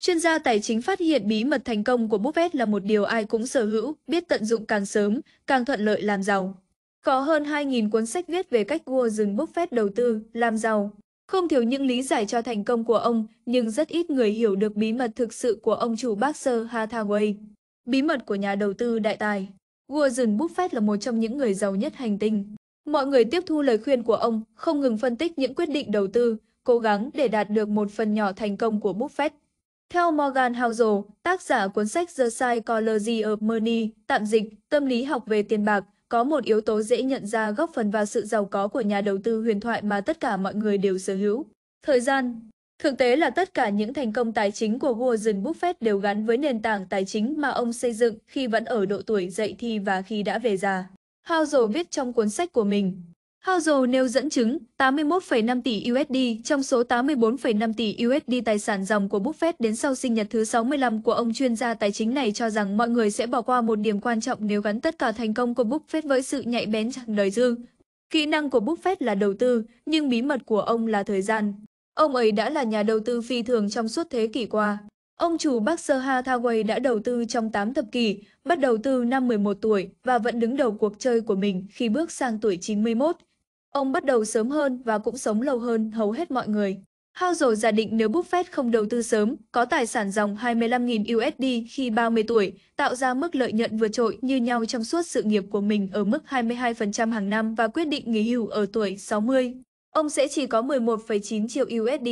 Chuyên gia tài chính phát hiện bí mật thành công của Buffett là một điều ai cũng sở hữu, biết tận dụng càng sớm, càng thuận lợi làm giàu. Có hơn 2.000 cuốn sách viết về cách vua dừng Buffett đầu tư, làm giàu. Không thiếu những lý giải cho thành công của ông, nhưng rất ít người hiểu được bí mật thực sự của ông chủ Berkshire Hathaway. Bí mật của nhà đầu tư đại tài Warren Buffett là một trong những người giàu nhất hành tinh. Mọi người tiếp thu lời khuyên của ông, không ngừng phân tích những quyết định đầu tư, cố gắng để đạt được một phần nhỏ thành công của Buffett. Theo Morgan Housel, tác giả cuốn sách The Psychology of Money, tạm dịch, tâm lý học về tiền bạc, có một yếu tố dễ nhận ra góp phần vào sự giàu có của nhà đầu tư huyền thoại mà tất cả mọi người đều sở hữu. Thời gian Thực tế là tất cả những thành công tài chính của Warren Buffett đều gắn với nền tảng tài chính mà ông xây dựng khi vẫn ở độ tuổi dậy thì và khi đã về già. Housel viết trong cuốn sách của mình, Housel nêu dẫn chứng 81,5 tỷ USD trong số 84,5 tỷ USD tài sản dòng của Buffett đến sau sinh nhật thứ 65 của ông chuyên gia tài chính này cho rằng mọi người sẽ bỏ qua một điểm quan trọng nếu gắn tất cả thành công của Buffett với sự nhạy bén chẳng đời dương. Kỹ năng của Buffett là đầu tư, nhưng bí mật của ông là thời gian. Ông ấy đã là nhà đầu tư phi thường trong suốt thế kỷ qua. Ông chủ Berkshire Hathaway đã đầu tư trong 8 thập kỷ, bắt đầu từ năm 11 tuổi và vẫn đứng đầu cuộc chơi của mình khi bước sang tuổi 91. Ông bắt đầu sớm hơn và cũng sống lâu hơn hầu hết mọi người. Howell giả định nếu Buffett không đầu tư sớm, có tài sản dòng 25.000 USD khi 30 tuổi, tạo ra mức lợi nhuận vượt trội như nhau trong suốt sự nghiệp của mình ở mức 22% hàng năm và quyết định nghỉ hưu ở tuổi 60. Ông sẽ chỉ có 11,9 triệu USD.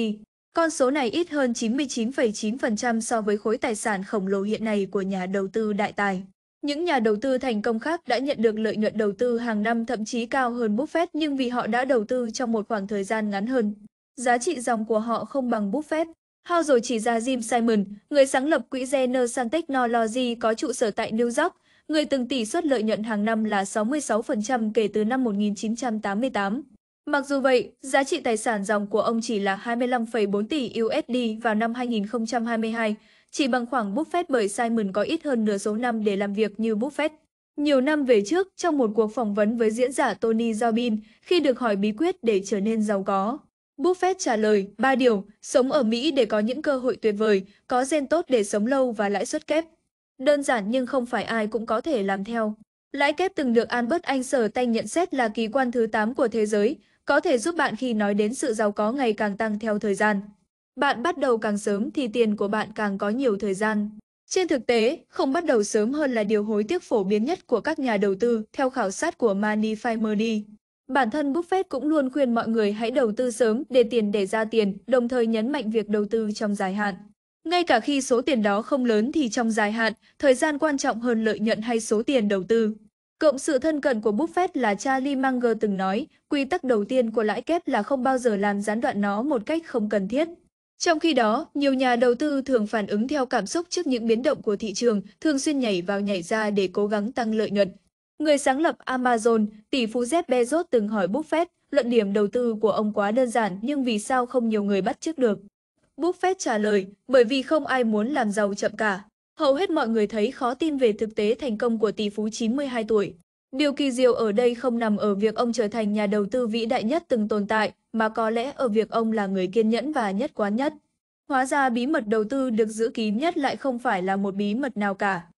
Con số này ít hơn 99,9% so với khối tài sản khổng lồ hiện nay của nhà đầu tư đại tài. Những nhà đầu tư thành công khác đã nhận được lợi nhuận đầu tư hàng năm thậm chí cao hơn Buffett nhưng vì họ đã đầu tư trong một khoảng thời gian ngắn hơn, giá trị dòng của họ không bằng Buffett. Hao rồi chỉ ra Jim Simon, người sáng lập quỹ Generation Technology có trụ sở tại New York, người từng tỷ suất lợi nhuận hàng năm là 66% kể từ năm 1988. Mặc dù vậy, giá trị tài sản dòng của ông chỉ là 25,4 tỷ USD vào năm 2022, chỉ bằng khoảng Buffett bởi Simon có ít hơn nửa số năm để làm việc như Buffett. Nhiều năm về trước, trong một cuộc phỏng vấn với diễn giả Tony Robbins, khi được hỏi bí quyết để trở nên giàu có, Buffett trả lời ba điều, sống ở Mỹ để có những cơ hội tuyệt vời, có gen tốt để sống lâu và lãi suất kép. Đơn giản nhưng không phải ai cũng có thể làm theo. Lãi kép từng được Albert Einstein nhận xét là kỳ quan thứ 8 của thế giới, có thể giúp bạn khi nói đến sự giàu có ngày càng tăng theo thời gian. Bạn bắt đầu càng sớm thì tiền của bạn càng có nhiều thời gian. Trên thực tế, không bắt đầu sớm hơn là điều hối tiếc phổ biến nhất của các nhà đầu tư, theo khảo sát của Money Family. Bản thân Buffett cũng luôn khuyên mọi người hãy đầu tư sớm để tiền để ra tiền, đồng thời nhấn mạnh việc đầu tư trong dài hạn. Ngay cả khi số tiền đó không lớn thì trong dài hạn, thời gian quan trọng hơn lợi nhuận hay số tiền đầu tư. Cộng sự thân cận của Buffett là Charlie Munger từng nói, quy tắc đầu tiên của lãi kép là không bao giờ làm gián đoạn nó một cách không cần thiết. Trong khi đó, nhiều nhà đầu tư thường phản ứng theo cảm xúc trước những biến động của thị trường, thường xuyên nhảy vào nhảy ra để cố gắng tăng lợi nhuận. Người sáng lập Amazon, tỷ phú Jeff Bezos từng hỏi Buffett, luận điểm đầu tư của ông quá đơn giản nhưng vì sao không nhiều người bắt chước được? Buffett trả lời, bởi vì không ai muốn làm giàu chậm cả. Hầu hết mọi người thấy khó tin về thực tế thành công của tỷ phú 92 tuổi. Điều kỳ diệu ở đây không nằm ở việc ông trở thành nhà đầu tư vĩ đại nhất từng tồn tại, mà có lẽ ở việc ông là người kiên nhẫn và nhất quán nhất. Hóa ra bí mật đầu tư được giữ kín nhất lại không phải là một bí mật nào cả,